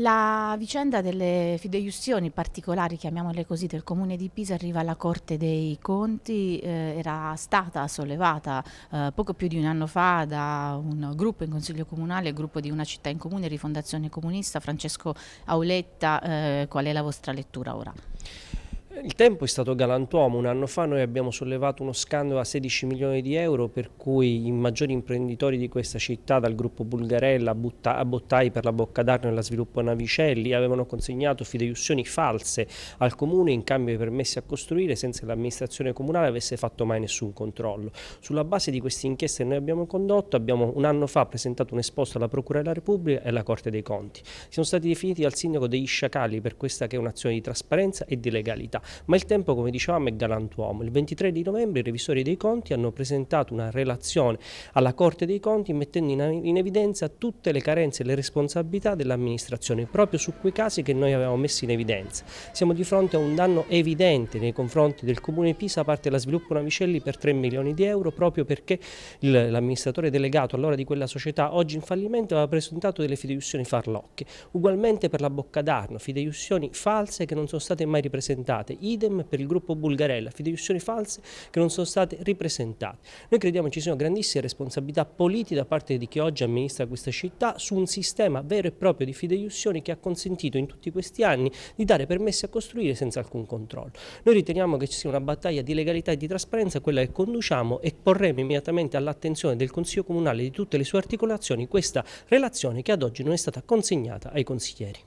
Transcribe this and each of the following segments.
La vicenda delle fideiussioni particolari, chiamiamole così, del comune di Pisa arriva alla Corte dei Conti, eh, era stata sollevata eh, poco più di un anno fa da un gruppo in consiglio comunale, gruppo di una città in comune, Rifondazione Comunista, Francesco Auletta, eh, qual è la vostra lettura ora? Il tempo è stato galantuomo, un anno fa noi abbiamo sollevato uno scandalo a 16 milioni di euro per cui i maggiori imprenditori di questa città, dal gruppo Bulgarella a Bottai per la Bocca d'Arno e la Sviluppo Navicelli, avevano consegnato fideiussioni false al comune in cambio di permessi a costruire senza che l'amministrazione comunale avesse fatto mai nessun controllo. Sulla base di queste inchieste che noi abbiamo condotto, abbiamo un anno fa presentato un esposto alla Procura della Repubblica e alla Corte dei Conti. Siamo stati definiti dal sindaco degli sciacalli per questa che è un'azione di trasparenza e di legalità. Ma il tempo, come dicevamo, è galantuomo. Il 23 di novembre i revisori dei conti hanno presentato una relazione alla Corte dei Conti mettendo in, in evidenza tutte le carenze e le responsabilità dell'amministrazione, proprio su quei casi che noi avevamo messo in evidenza. Siamo di fronte a un danno evidente nei confronti del Comune Pisa, parte la sviluppo Navicelli per 3 milioni di euro, proprio perché l'amministratore delegato allora di quella società, oggi in fallimento, aveva presentato delle fideiussioni farlocche. Ugualmente per la Bocca d'Arno, fideiussioni false che non sono state mai ripresentate idem per il gruppo Bulgarella, fiduciazioni false che non sono state ripresentate. Noi crediamo ci siano grandissime responsabilità politiche da parte di chi oggi amministra questa città su un sistema vero e proprio di fideiussioni che ha consentito in tutti questi anni di dare permessi a costruire senza alcun controllo. Noi riteniamo che ci sia una battaglia di legalità e di trasparenza, quella che conduciamo e porremo immediatamente all'attenzione del Consiglio Comunale e di tutte le sue articolazioni questa relazione che ad oggi non è stata consegnata ai consiglieri.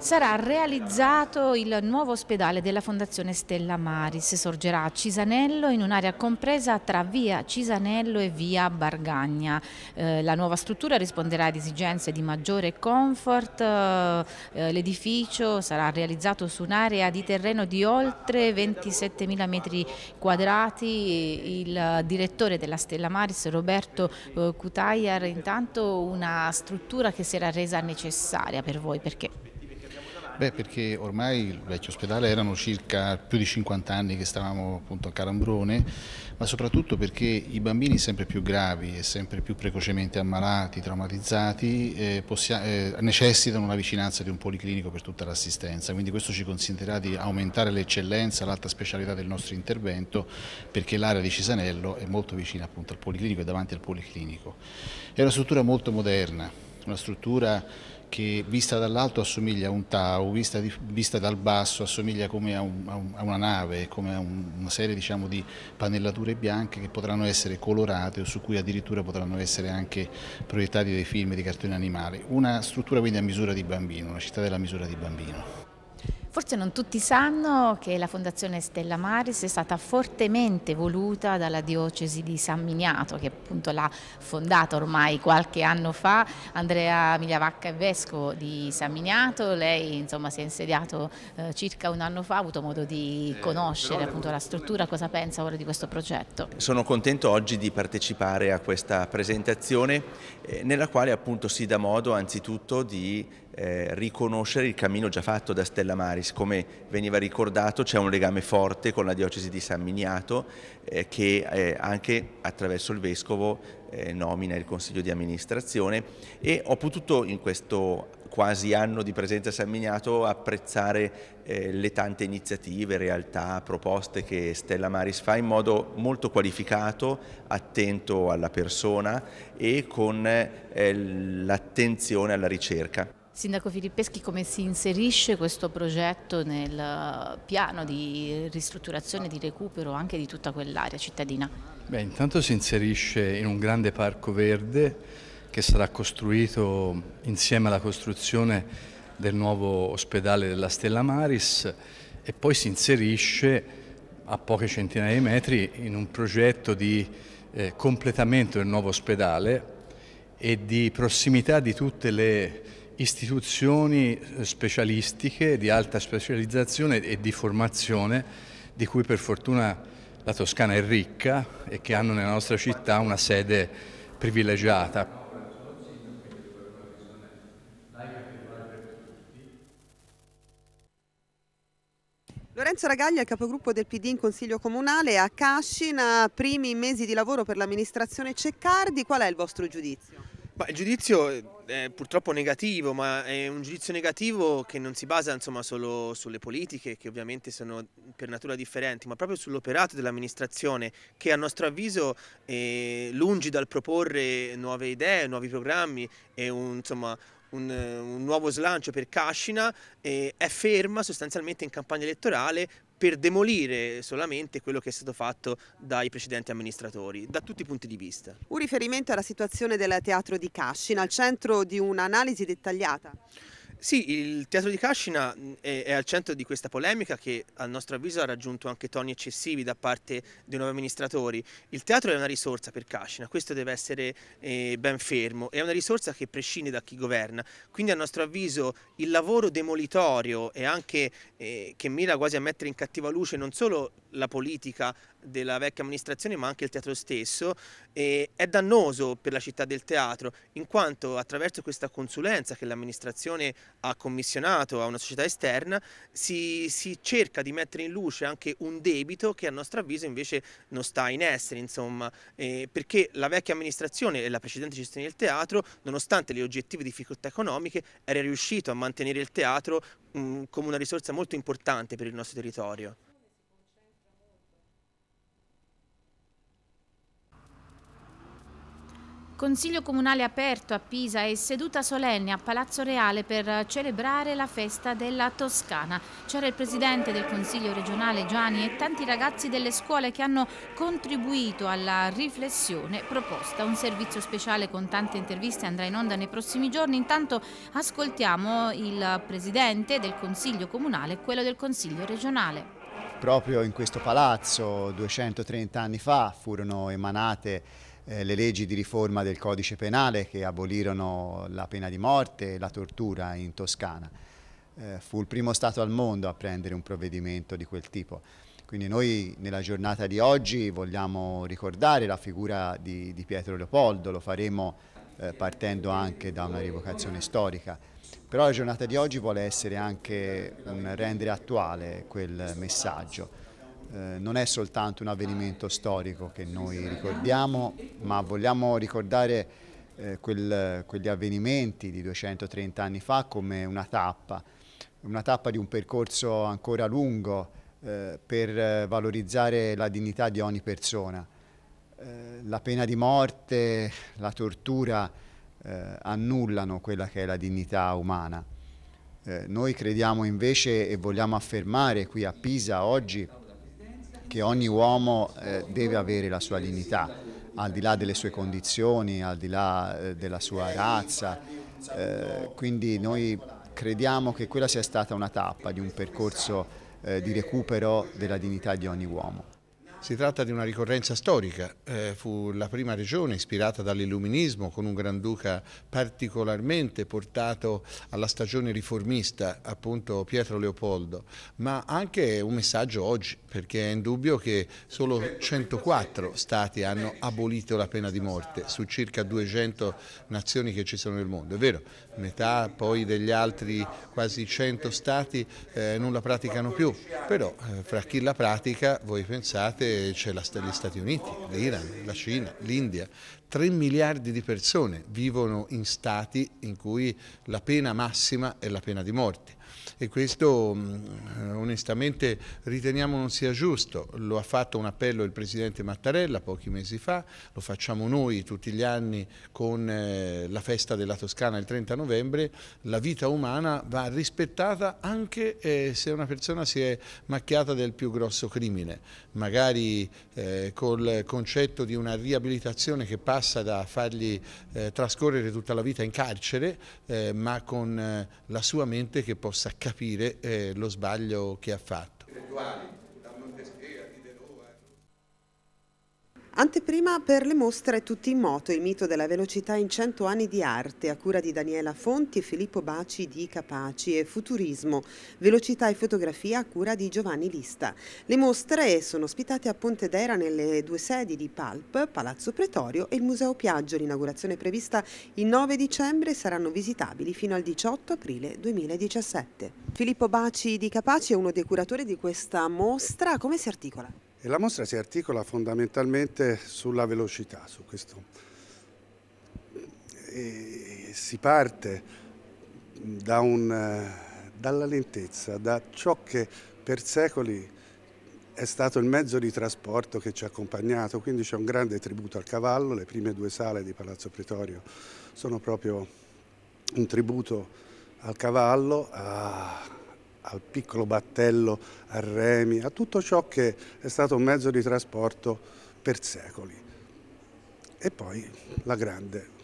sarà realizzato il nuovo ospedale della Fondazione Stella Maris. Sorgerà a Cisanello in un'area compresa tra via Cisanello e via Bargagna. Eh, la nuova struttura risponderà ad esigenze di maggiore comfort. Eh, eh L'edificio sarà realizzato su un'area di terreno di oltre 27.000 metri quadrati. Il direttore della Stella Maris, Roberto eh, Cutaiar, intanto una struttura che si era resa necessaria per voi perché? Beh, perché ormai il vecchio ospedale erano circa più di 50 anni che stavamo appunto a Calambrone, ma soprattutto perché i bambini sempre più gravi e sempre più precocemente ammalati, traumatizzati, eh, eh, necessitano la vicinanza di un policlinico per tutta l'assistenza, quindi questo ci consentirà di aumentare l'eccellenza, l'alta specialità del nostro intervento, perché l'area di Cisanello è molto vicina appunto al policlinico e davanti al policlinico. È una struttura molto moderna, una struttura che vista dall'alto assomiglia a un tau, vista, di, vista dal basso assomiglia come a, un, a, un, a una nave, come a un, una serie diciamo, di pannellature bianche che potranno essere colorate o su cui addirittura potranno essere anche proiettati dei film di cartoni animali. Una struttura quindi a misura di bambino, una città della misura di bambino. Forse non tutti sanno che la Fondazione Stella Maris è stata fortemente voluta dalla diocesi di San Miniato, che appunto l'ha fondata ormai qualche anno fa. Andrea Migliavacca è vescovo di San Miniato, lei insomma, si è insediato eh, circa un anno fa, ha avuto modo di eh, conoscere appunto, la struttura, cosa pensa ora di questo progetto? Sono contento oggi di partecipare a questa presentazione eh, nella quale appunto si dà modo anzitutto di eh, riconoscere il cammino già fatto da Stella Maris. Come veniva ricordato c'è un legame forte con la diocesi di San Miniato eh, che eh, anche attraverso il Vescovo eh, nomina il Consiglio di amministrazione e ho potuto in questo quasi anno di presenza a San Miniato apprezzare eh, le tante iniziative, realtà, proposte che Stella Maris fa in modo molto qualificato, attento alla persona e con eh, l'attenzione alla ricerca. Sindaco Filippeschi, come si inserisce questo progetto nel eh, piano di ristrutturazione, di recupero anche di tutta quell'area cittadina? Beh, intanto si inserisce in un grande parco verde che sarà costruito insieme alla costruzione del nuovo ospedale della Stella Maris e poi si inserisce a poche centinaia di metri in un progetto di eh, completamento del nuovo ospedale e di prossimità di tutte le istituzioni eh, specialistiche di alta specializzazione e di formazione di cui per fortuna la Toscana è ricca e che hanno nella nostra città una sede privilegiata. Lorenzo Ragaglia, capogruppo del PD in Consiglio Comunale, a Cascina, primi mesi di lavoro per l'amministrazione Ceccardi, qual è il vostro giudizio? Ma il giudizio eh, è purtroppo negativo, ma è un giudizio negativo che non si basa insomma, solo sulle politiche, che ovviamente sono per natura differenti, ma proprio sull'operato dell'amministrazione, che a nostro avviso, eh, lungi dal proporre nuove idee, nuovi programmi e un, insomma, un, un, nuovo slancio per Cascina è ferma sostanzialmente in campagna elettorale per demolire solamente quello che è stato fatto dai precedenti amministratori, da tutti i punti di vista. Un riferimento alla situazione del teatro di Cascina, al centro di un'analisi dettagliata. Sì, il teatro di Cascina mm, è, è, al centro di questa polemica che a nostro avviso ha raggiunto anche toni eccessivi da parte dei nuovi amministratori. Il teatro è una risorsa per Cascina, questo deve essere eh, ben fermo, è una risorsa che prescinde da chi governa, quindi a nostro avviso il lavoro demolitorio e anche eh, che mira quasi a mettere in cattiva luce non solo la politica della vecchia amministrazione ma anche il teatro stesso e è dannoso per la città del teatro in quanto attraverso questa consulenza che l'amministrazione ha commissionato a una società esterna si, si, cerca di mettere in luce anche un debito che a nostro avviso invece non sta in essere insomma eh, perché la vecchia amministrazione e la precedente gestione del teatro nonostante le oggettive difficoltà economiche era riuscito a mantenere il teatro mh, come una risorsa molto importante per il nostro territorio. Consiglio comunale aperto a Pisa e seduta solenne a Palazzo Reale per celebrare la festa della Toscana. C'era il presidente del Consiglio regionale Gianni e tanti ragazzi delle scuole che hanno contribuito alla riflessione proposta. Un servizio speciale con tante interviste andrà in onda nei prossimi giorni. Intanto ascoltiamo il presidente del Consiglio comunale e quello del Consiglio regionale. Proprio in questo palazzo 230 anni fa furono emanate eh, le leggi di riforma del codice penale che abolirono la pena di morte e la tortura in Toscana. Eh, fu il primo Stato al mondo a prendere un provvedimento di quel tipo. Quindi noi nella giornata di oggi vogliamo ricordare la figura di, di Pietro Leopoldo, lo faremo eh, partendo anche da una rivocazione storica. Però la giornata di oggi vuole essere anche un rendere attuale quel messaggio. Eh, non è soltanto un avvenimento storico che noi ricordiamo, ma vogliamo ricordare eh, quel, quegli avvenimenti di 230 anni fa come una tappa, una tappa di un percorso ancora lungo eh, per valorizzare la dignità di ogni persona. Eh, la pena di morte, la tortura eh, annullano quella che è la dignità umana. Eh, noi crediamo invece e vogliamo affermare qui a Pisa oggi che ogni uomo eh, deve avere la sua dignità, al di là delle sue condizioni, al di là eh, della sua razza. Eh, quindi noi crediamo che quella sia stata una tappa di un percorso eh, di recupero della dignità di ogni uomo. Si tratta di una ricorrenza storica, eh, fu la prima regione ispirata dall'illuminismo con un granduca particolarmente portato alla stagione riformista, appunto Pietro Leopoldo, ma anche un messaggio oggi, perché è indubbio che solo 104 stati hanno abolito la pena di morte su circa 200 nazioni che ci sono nel mondo, è vero, metà poi degli altri quasi 100 stati eh, non la praticano più, però eh, fra chi la pratica voi pensate c'è gli Stati Uniti, l'Iran, la Cina, l'India, 3 miliardi di persone vivono in stati in cui la pena massima è la pena di morte e questo mm, eh, onestamente riteniamo non sia giusto. Lo ha fatto un appello il Presidente Mattarella pochi mesi fa, lo facciamo noi tutti gli anni con eh, la festa della Toscana il 30 novembre, la vita umana va rispettata anche eh, se una persona si è macchiata del più grosso crimine, magari col concetto di una riabilitazione che passa da fargli trascorrere tutta la vita in carcere, ma con la sua mente che possa capire capire eh, lo sbaglio che ha fatto. Anteprima per le mostre Tutti in moto, il mito della velocità in 100 anni di arte, a cura di Daniela Fonti e Filippo Baci di Capaci e Futurismo, velocità e fotografia a cura di Giovanni Lista. Le mostre sono ospitate a Pontedera nelle due sedi di Palp, Palazzo Pretorio e il Museo Piaggio. L'inaugurazione prevista il 9 dicembre saranno visitabili fino al 18 aprile 2017. Filippo Baci di Capaci è uno dei curatori di questa mostra. Come si articola? E la mostra si articola fondamentalmente sulla velocità, su questo. E si parte mm, da un, eh, dalla lentezza, da ciò che per secoli è stato il mezzo di trasporto che ci ha accompagnato, quindi c'è un grande tributo al cavallo, le prime due sale di Palazzo Pretorio sono proprio un tributo al cavallo, a al piccolo battello, a remi, a tutto ciò che è stato un mezzo di trasporto per secoli. E poi la grande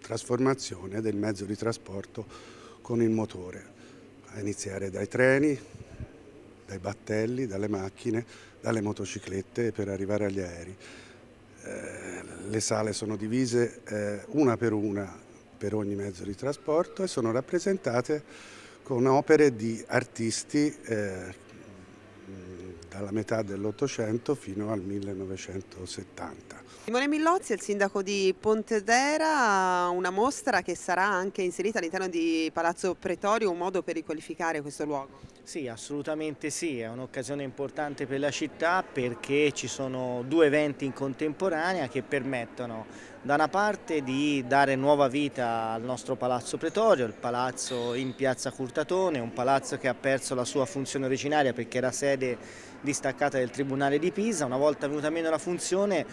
trasformazione del mezzo di trasporto con il motore, a iniziare dai treni, dai battelli, dalle macchine, dalle motociclette per arrivare agli aerei. Eh, le sale sono divise eh, una per una per ogni mezzo di trasporto e sono rappresentate con opere di artisti eh, dalla metà dell'Ottocento fino al 1970. Simone Millozzi è il sindaco di Pontedera, una mostra che sarà anche inserita all'interno di Palazzo Pretorio, un modo per riqualificare questo luogo? Sì, assolutamente sì, è un'occasione importante per la città perché ci sono due eventi in contemporanea che permettono da una parte di dare nuova vita al nostro palazzo pretorio, il palazzo in piazza Curtatone, un palazzo che ha perso la sua funzione originaria perché era sede distaccata del Tribunale di Pisa, una volta venuta meno la funzione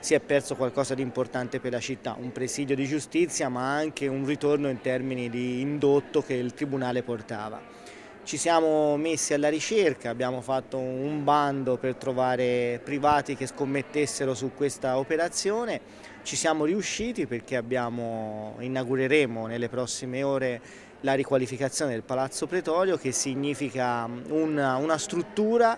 si è perso qualcosa di importante per la città, un presidio di giustizia ma anche un ritorno in termini di indotto che il Tribunale portava. Ci siamo messi alla ricerca, abbiamo fatto un bando per trovare privati che scommettessero su questa operazione, ci siamo riusciti perché abbiamo, inaugureremo nelle prossime ore la riqualificazione del Palazzo Pretorio che significa mm, una, una struttura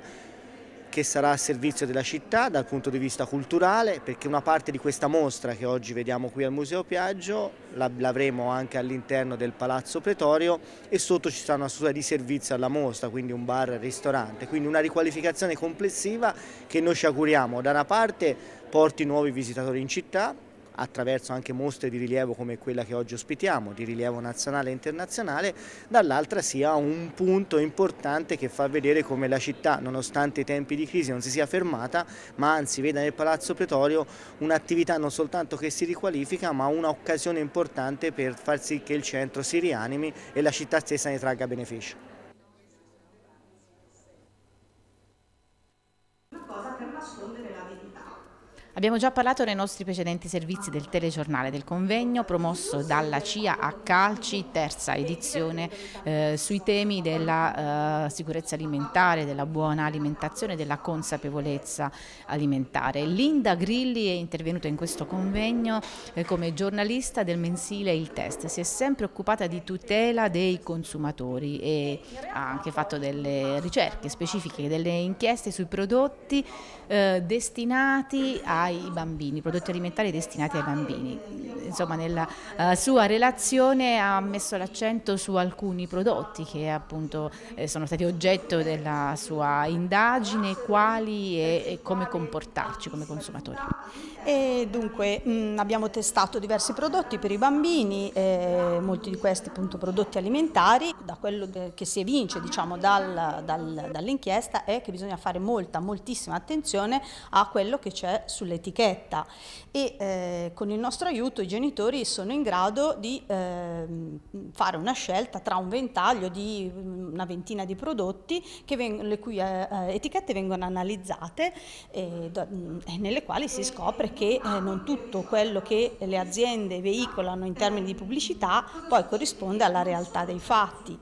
che sarà a servizio della città dal punto di vista culturale perché una parte di questa mostra che oggi vediamo qui al Museo Piaggio l'avremo anche all'interno del Palazzo Pretorio e sotto ci sarà una struttura di servizio alla mostra, quindi un bar e ristorante, quindi una riqualificazione complessiva che noi ci auguriamo da una parte porti nuovi visitatori in città attraverso anche mostre di rilievo come quella che oggi ospitiamo, di rilievo nazionale e internazionale, dall'altra sia un punto importante che fa vedere come la città, nonostante i tempi di crisi, non si sia fermata, ma anzi veda nel Palazzo Pretorio un'attività non soltanto che si riqualifica, ma un'occasione importante per far sì che il centro si rianimi e la città stessa ne tragga beneficio. Abbiamo già parlato nei nostri precedenti servizi del telegiornale del convegno promosso dalla CIA a Calci, terza edizione, eh, sui temi della eh, sicurezza alimentare, della buona alimentazione, della consapevolezza alimentare. Linda Grilli è intervenuta in questo convegno eh, come giornalista del mensile Il Test. Si è sempre occupata di tutela dei consumatori e ha anche fatto delle ricerche specifiche, delle inchieste sui prodotti eh, destinati a ai bambini, prodotti alimentari destinati ai bambini. Insomma, nella uh, sua relazione ha messo l'accento su alcuni prodotti che appunto eh, sono stati oggetto della sua indagine, quali e, e come comportarci come consumatori. E dunque mh, mm, abbiamo testato diversi prodotti per i bambini, eh, molti di questi appunto prodotti alimentari, da quello che si evince diciamo dal, dal, dall'inchiesta è che bisogna fare molta, moltissima attenzione a quello che c'è sulle l'etichetta e eh, con il nostro aiuto i genitori sono in grado di eh, fare una scelta tra un ventaglio di mm, una ventina di prodotti le cui eh, eh, etichette vengono analizzate e, mm, e, nelle quali si scopre che eh, non tutto quello che le aziende veicolano in termini di pubblicità poi corrisponde alla realtà dei fatti.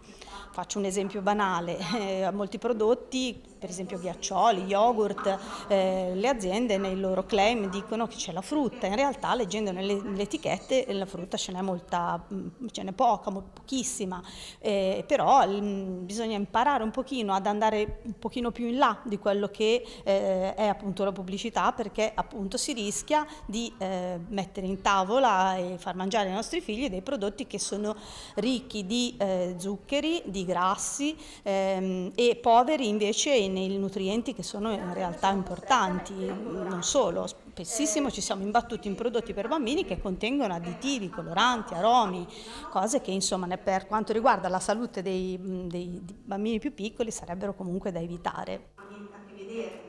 Faccio un esempio banale, eh, molti prodotti per esempio ghiaccioli, yogurt, eh, le aziende nei loro claim dicono che c'è la frutta, in realtà leggendo nelle, nelle etichette la frutta ce n'è, molta, mm, ce n'è poca, pochissima, eh, però mh, mm, bisogna imparare un pochino ad andare un pochino più in là di quello che eh, è appunto la pubblicità perché appunto si rischia di eh, mettere in tavola e far mangiare ai nostri figli dei prodotti che sono ricchi di eh, zuccheri, di grassi ehm, e poveri invece in nei nutrienti che sono in realtà importanti, non solo, spessissimo ci siamo imbattuti in prodotti per bambini che contengono additivi, coloranti, aromi, cose che insomma per quanto riguarda la salute dei, dei bambini più piccoli sarebbero comunque da evitare. Anche vedere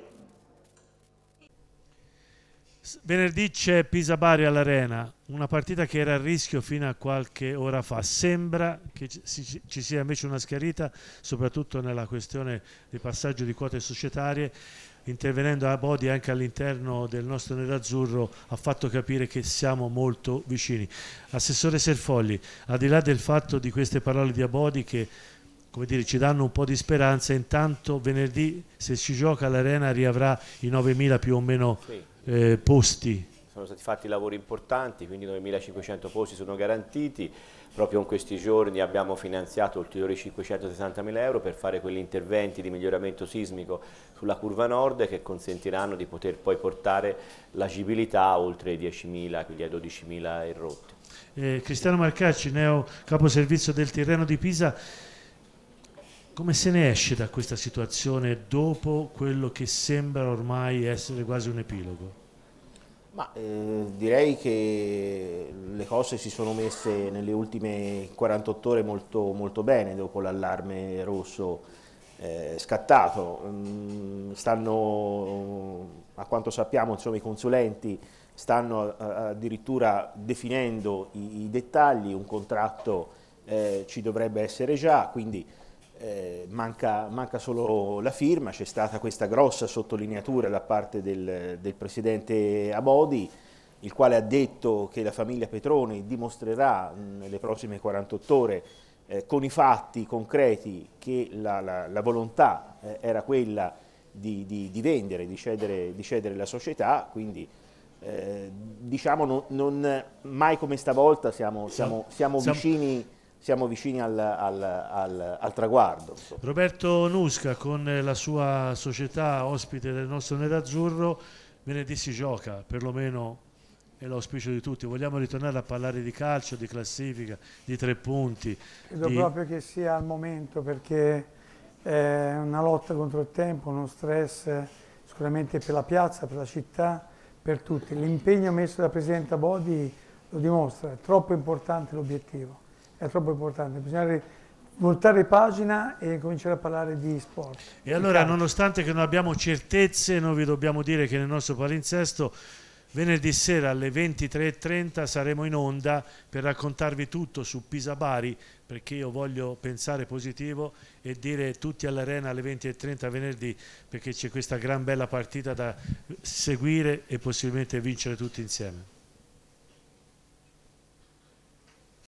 Venerdì c'è Pisa Bari all'Arena, una partita che era a rischio fino a qualche ora fa. Sembra che ci sia invece una schiarita, soprattutto nella questione di passaggio di quote societarie intervenendo a Bodi anche all'interno del nostro nerazzurro ha fatto capire che siamo molto vicini. Assessore Serfogli, al di là del fatto di queste parole di Abodi che dire, ci danno un po' di speranza, intanto venerdì se si gioca l'Arena riavrà i 9.000 più o meno sì eh, posti. Sono stati fatti lavori importanti, quindi 9.500 posti sono garantiti. Proprio in questi giorni abbiamo finanziato ulteriori 560.000 euro per fare quegli interventi di miglioramento sismico sulla curva nord che consentiranno di poter poi portare l'agibilità oltre i 10.000, quindi a 12.000 e Eh, Cristiano Marcacci, neo capo servizio del Tirreno di Pisa, come se ne esce da questa situazione dopo quello che sembra ormai essere quasi un epilogo? Ma, eh, direi che le cose si sono messe nelle ultime 48 ore molto, molto bene dopo l'allarme rosso eh, scattato. Mm, stanno, a quanto sappiamo, insomma, i consulenti stanno eh, addirittura definendo i, i, dettagli, un contratto eh, ci dovrebbe essere già, quindi eh, manca, manca, solo la firma, c'è stata questa grossa sottolineatura da parte del, del Presidente Abodi, il quale ha detto che la famiglia Petroni dimostrerà mh, nelle prossime 48 ore eh, con i fatti concreti che la, la, la volontà eh, era quella di, di, di vendere, di cedere, di cedere, la società, quindi eh, diciamo non, non, mai come stavolta siamo, siamo, siamo vicini siamo vicini al, al, al, al traguardo. Roberto Nusca con la sua società ospite del nostro Nerazzurro, venerdì si gioca, perlomeno è l'auspicio di tutti. Vogliamo ritornare a parlare di calcio, di classifica, di tre punti. Credo di... proprio che sia il momento perché è una lotta contro il tempo, uno stress sicuramente per la piazza, per la città, per tutti. L'impegno messo da Presidente Bodi lo dimostra, è troppo importante l'obiettivo è troppo importante, bisogna voltare pagina e cominciare a parlare di sport. E allora, nonostante che non abbiamo certezze, noi vi dobbiamo dire che nel nostro palinsesto venerdì sera alle 23.30 saremo in onda per raccontarvi tutto su Pisa Bari, perché io voglio pensare positivo e dire tutti all'arena alle 20.30 venerdì, perché c'è questa gran bella partita da seguire e possibilmente vincere tutti insieme.